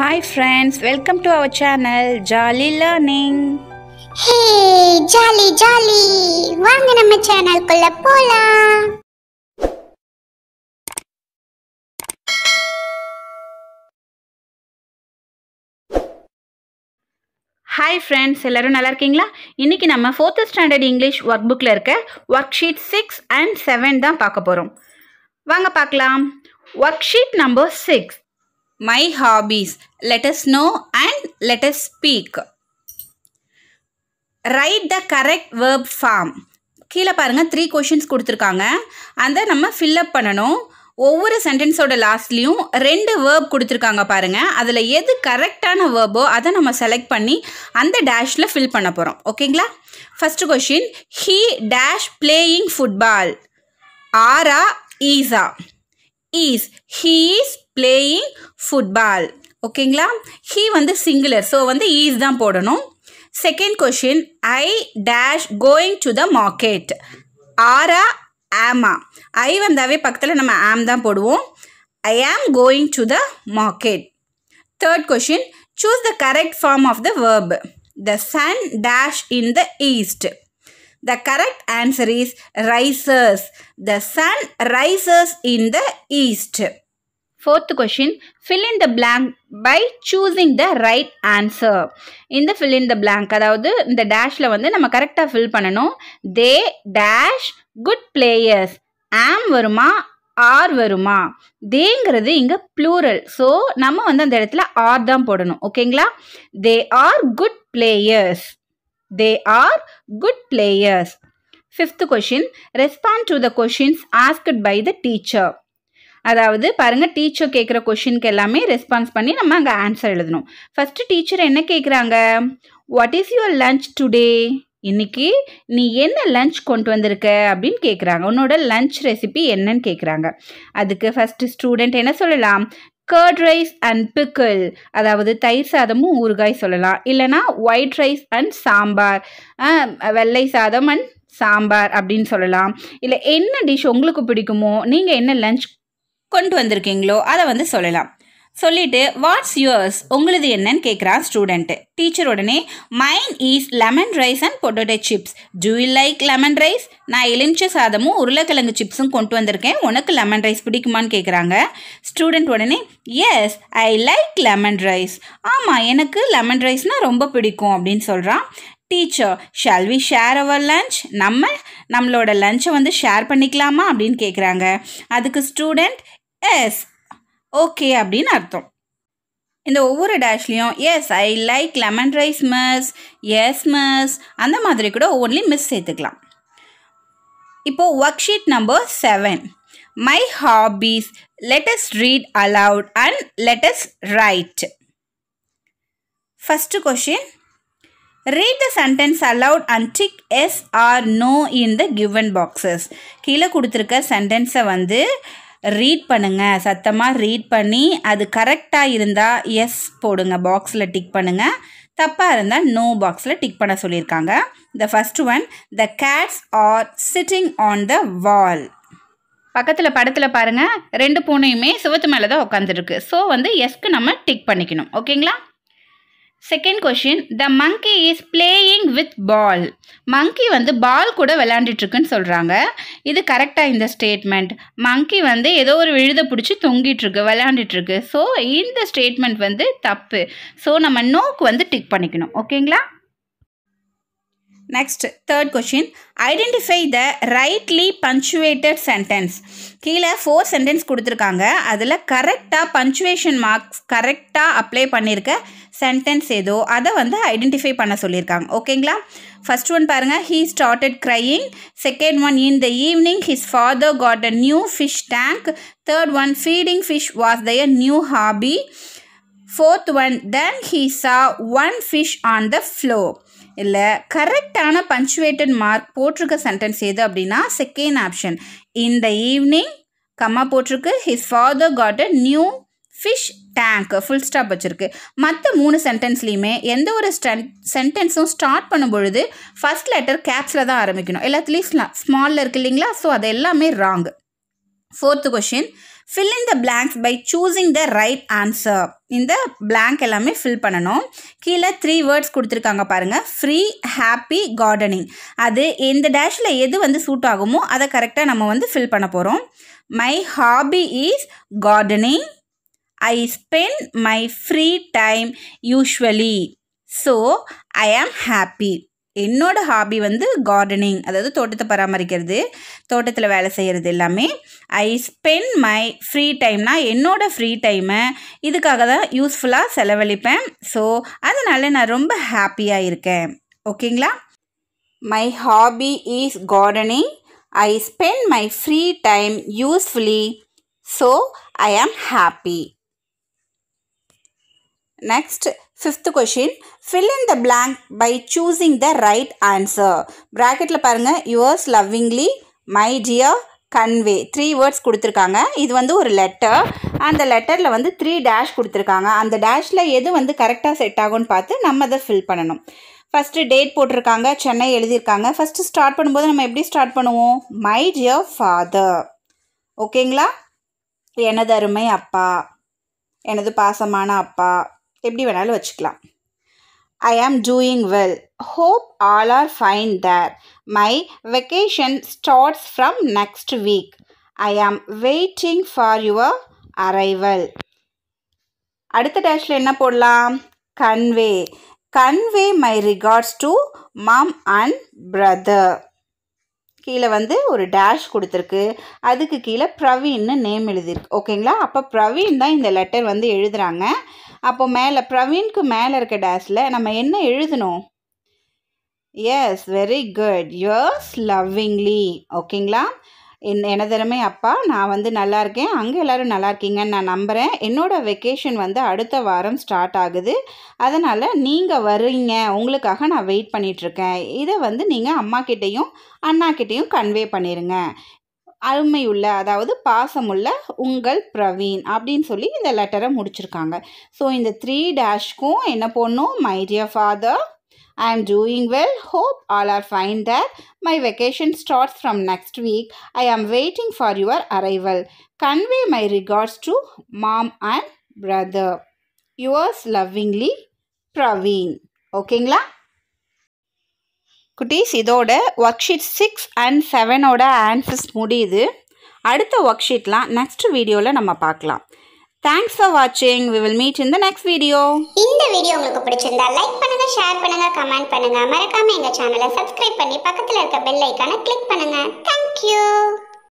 Hi friends welcome to our channel jolly learning hey jolly jolly வாங்க நம்ம சேனல்குள்ள போலாம் hi friends எல்லோரும் நல்லா இருக்கீங்களா இன்றைக்கி நம்ம ஃபோர்த்து ஸ்டாண்டர்ட் இங்கிலீஷ் ஒர்க் புக்கில் இருக்க work sheet six and seven தான் பார்க்க போகிறோம் வாங்க பார்க்கலாம் work sheet number six my hobbies let us know and let us speak write the correct verb form கீழே பாருங்கள் த்ரீ கொஷின்ஸ் கொடுத்துருக்காங்க அந்த நம்ம ஃபில்லப் பண்ணணும் ஒவ்வொரு சென்டென்ஸோட லாஸ்ட்லேயும் ரெண்டு வேர்ப் கொடுத்துருக்காங்க பாருங்கள் அதில் எது கரெக்டான வேர்போ அதை நம்ம செலக்ட் பண்ணி அந்த டேஷில் ஃபில் பண்ண போகிறோம் ஓகேங்களா first question he dash playing football ஆரா ஈஸா is he is playing football ஓகேங்களா ஹீ வந்து சிங்குலர் ஸோ வந்து ஈஸ் தான் போடணும் second question I dash going to the market ஆரா ஆமா ஐ வந்தாவே பக்கத்தில் நம்ம ஆம் தான் போடுவோம் I am going to the market third question choose the correct form of the verb the sun dash in the east the correct answer is rises the sun rises in the east fourth question fill in the blank by choosing the right answer இந்த fill in the blank அதாவது இந்த டேஷில் வந்து நம்ம கரெக்டாக fill பண்ணணும் தே dash good players ஆம் வருமா R வருமா தேங்கிறது இங்கே ப்ளூரல் ஸோ நம்ம வந்து அந்த இடத்துல ஆர் தான் போடணும் ஓகேங்களா they are good players they are good players fifth question respond to the questions asked by the teacher அதாவது பாருங்கள் டீச்சர் கேட்குற கொஷினுக்கு எல்லாமே ரெஸ்பான்ஸ் பண்ணி நம்ம அங்கே ஆன்சர் எழுதணும் ஃபஸ்ட்டு டீச்சர் என்ன கேட்குறாங்க what is your lunch today இன்னைக்கு நீ என்ன லன்ச் கொண்டு வந்திருக்க அப்படின்னு கேட்குறாங்க உன்னோட லன்ச் ரெசிபி என்னன்னு கேட்குறாங்க அதுக்கு ஃபஸ்ட்டு ஸ்டூடெண்ட் என்ன சொல்லலாம் கர்ட் ரைஸ் அண்ட் பிக்கிள் அதாவது தயிர் சாதமும் ஊறுகாய் சொல்லலாம் இல்லைனா ஒயிட் ரைஸ் அண்ட் சாம்பார் வெள்ளை சாதம் அண்ட் சாம்பார் அப்படின்னு சொல்லலாம் இல்லை என்ன டிஷ் உங்களுக்கு பிடிக்குமோ நீங்கள் என்ன லன்ச் கொண்டு வந்திருக்கீங்களோ அதை வந்து சொல்லலாம் சொல்லிட்டு வாட்ஸ் யுவர்ஸ் உங்களுது என்னன்னு கேட்குறான் ஸ்டூடெண்ட்டு டீச்சர் உடனே mine is lemon rice and potato chips do you like lemon rice நான் எலுமிச்சை சாதமும் உருளைக்கிழங்கு சிப்ஸும் கொண்டு வந்திருக்கேன் உனக்கு லெமன் ரைஸ் பிடிக்குமான்னு கேட்குறாங்க ஸ்டூடெண்ட் உடனே yes I like lemon rice ஆமாம் எனக்கு லெமன் ரைஸ்னால் ரொம்ப பிடிக்கும் அப்படின்னு சொல்கிறான் teacher shall we share our lunch நம்ம நம்மளோட லஞ்சை வந்து ஷேர் பண்ணிக்கலாமா அப்படின்னு கேட்குறாங்க அதுக்கு ஸ்டூடெண்ட் எஸ் ஓகே அப்படின்னு அர்த்தம் இந்த ஒவ்வொரு டேஷ்லேயும் as I like lemon rice miss எஸ் மிஸ் அந்த மாதிரி கூட ஒன்லி மிஸ் சேர்த்துக்கலாம் இப்போது work sheet number seven my hobbies let's read aloud and let's write first question read the sentence aloud and tick yes or no in the given boxes கீழே கொடுத்துருக்க சென்டென்ஸை வந்து ரீட் பண்ணுங்கள் சத்தமாக ரீட் பண்ணி அது கரெக்டாக இருந்தால் எஸ் போடுங்க பாக்ஸில் டிக் பண்ணுங்கள் தப்பாக இருந்தால் நோ பாக்ஸில் டிக் பண்ண சொல்லியிருக்காங்க the first one the cats are sitting on the wall பக்கத்தில் படத்தில் பாருங்கள் ரெண்டு பூனையுமே சுவத்து மேலே தான் உட்காந்துருக்கு ஸோ வந்து எஸ்க்கு நம்ம டிக் பண்ணிக்கணும் ஓகேங்களா second question the monkey is playing with ball monkey வந்து பால் கூட விளையாண்டுட்டுருக்குன்னு சொல்கிறாங்க இது கரெக்டாக இந்த ஸ்டேட்மெண்ட் மங்கி வந்து ஏதோ ஒரு விழுத பிடிச்சி தொங்கிட்டுருக்கு விளையாண்டுட்டுருக்கு ஸோ இந்த ஸ்டேட்மெண்ட் வந்து தப்பு ஸோ நம்ம நோக்கு வந்து டிக் பண்ணிக்கணும் ஓகேங்களா next third question identify the rightly punctuated sentence கீழே ஃபோர் சென்டென்ஸ் கொடுத்துருக்காங்க அதில் கரெக்டாக பஞ்சுவேஷன் மார்க்ஸ் கரெக்டாக அப்ளை பண்ணியிருக்க சென்டென்ஸ் ஏதோ அதை வந்து ஐடென்டிஃபை பண்ண சொல்லியிருக்காங்க ஓகேங்களா ஃபர்ஸ்ட் ஒன் பாருங்கள் he started crying second one in the evening his father got a new fish tank third one feeding fish was the new hobby fourth one then he saw one fish on the floor இல்லை கரெக்டான பஞ்சுவேட்டட் mark போட்டிருக்க sentence எது அப்படின்னா second option in the evening comma போட்டிருக்கு his father got a new fish tank full stop வச்சுருக்கு மற்ற மூணு சென்டென்ஸ்லேயுமே எந்த ஒரு ஸ்டென் சென்டென்ஸும் ஸ்டார்ட் பண்ணும் பொழுது ஃபஸ்ட் லெட்டர் கேப்ஸில் தான் ஆரம்பிக்கணும் எல்லாத்துலேயும் ஸ்மாலில் இருக்குது இல்லைங்களா ஸோ அது எல்லாமே wrong fourth question fill in the blanks by choosing the right answer இந்த பிளாங்க் எல்லாமே ஃபில் பண்ணணும் கீழே த்ரீ வேர்ட்ஸ் கொடுத்துருக்காங்க பாருங்கள் ஃப்ரீ ஹாப்பி கார்டனிங் அது இந்த டேஷில் எது வந்து சூட் ஆகுமோ அதை கரெக்டாக நம்ம வந்து ஃபில் பண்ண போகிறோம் my hobby is gardening I spend my free time usually. So, I am happy. என்னோடய ஹாபி வந்து கார்டனிங் அதாவது தோட்டத்தை பராமரிக்கிறது தோட்டத்தில் வேலை செய்கிறது எல்லாமே ஐ ஸ்பெண்ட் மை ஃப்ரீ டைம்னா என்னோடய ஃப்ரீ டைமை இதுக்காக தான் யூஸ்ஃபுல்லாக செலவழிப்பேன் ஸோ அதனால் நான் ரொம்ப ஹாப்பியாக இருக்கேன் ஓகேங்களா my hobby is gardening I spend my free time usefully so I am happy next fifth question fill in the blank by choosing the right answer ப்ராக்கெட்டில் பாருங்கள் yours lovingly my dear convey three words கொடுத்துருக்காங்க இது வந்து ஒரு letter அந்த லெட்டரில் வந்து three dash கொடுத்துருக்காங்க அந்த டேஷில் எது வந்து கரெக்டாக செட் ஆகும்னு பார்த்து நம்ம அதை ஃபில் பண்ணணும் ஃபஸ்ட்டு டேட் போட்டிருக்காங்க சென்னை எழுதியிருக்காங்க ஃபஸ்ட்டு ஸ்டார்ட் பண்ணும்போது நம்ம எப்படி ஸ்டார்ட் பண்ணுவோம் மை டியர் ஃபாதர் ஓகேங்களா எனது அருமை அப்பா எனது பாசமான அப்பா எப்படி வேணாலும் வச்சுக்கலாம் I am doing well hope all are fine there my vacation starts from next week I am waiting for your arrival அடுத்த டேஷில் என்ன போடலாம் convey convey my regards to mom and brother கீழே வந்து ஒரு டேஷ் கொடுத்துருக்கு அதுக்கு கீழே பிரவீன்னு நேம் எழுதியிருக்கு ஓகேங்களா அப்போ பிரவீன் தான் இந்த லெட்டர் வந்து எழுதுகிறாங்க அப்போ மேலே பிரவீனுக்கு மேலே இருக்க டேஷில் நம்ம என்ன எழுதணும் yes very good yours lovingly ஓகேங்களா என் எனதருமை அப்பா நான் வந்து நல்லா இருக்கேன் அங்கே எல்லோரும் நல்லா இருக்கீங்கன்னு நான் நம்புகிறேன் என்னோடய வெக்கேஷன் வந்து அடுத்த வாரம் ஸ்டார்ட் ஆகுது அதனால் நீங்கள் வரீங்க உங்களுக்காக நான் வெயிட் பண்ணிகிட்ருக்கேன் இதை வந்து நீங்கள் அம்மாக்கிட்டேயும் அண்ணாக்கிட்டேயும் கன்வே பண்ணிடுங்க அருமையுள்ள அதாவது பாசமுள்ள உங்கள் பிரவீன் அப்படின்னு சொல்லி இந்த லெட்டரை முடிச்சிருக்காங்க ஸோ இந்த த்ரீ டேஷ்க்கும் என்ன பண்ணும் my dear father I am doing well. Hope all are fine there. My vacation starts from next week. I am waiting for your arrival. Convey my regards to mom and brother. Yours lovingly Praveen ஓகேங்களா குட்டீஸ் இதோட work sheet six and செவனோட answers முடியுது அடுத்த work ஷீட்லாம் next வீடியோவில் நம்ம பார்க்கலாம் தேங்க்ஸ் ஃபார் வாட்சிங் we will meet in the next video இந்த வீடியோ உங்களுக்கு பிடிச்சிருந்தா லைக் பண்ணுங்க ஷேர் பண்ணுங்க கமெண்ட் பண்ணுங்க மறக்காம எங்க சேனலை சப்ஸ்கிரைப் பண்ணி பக்கத்துல இருக்க பெல் ஐக்கானை கிளிக் பண்ணுங்க தேங்க்யூ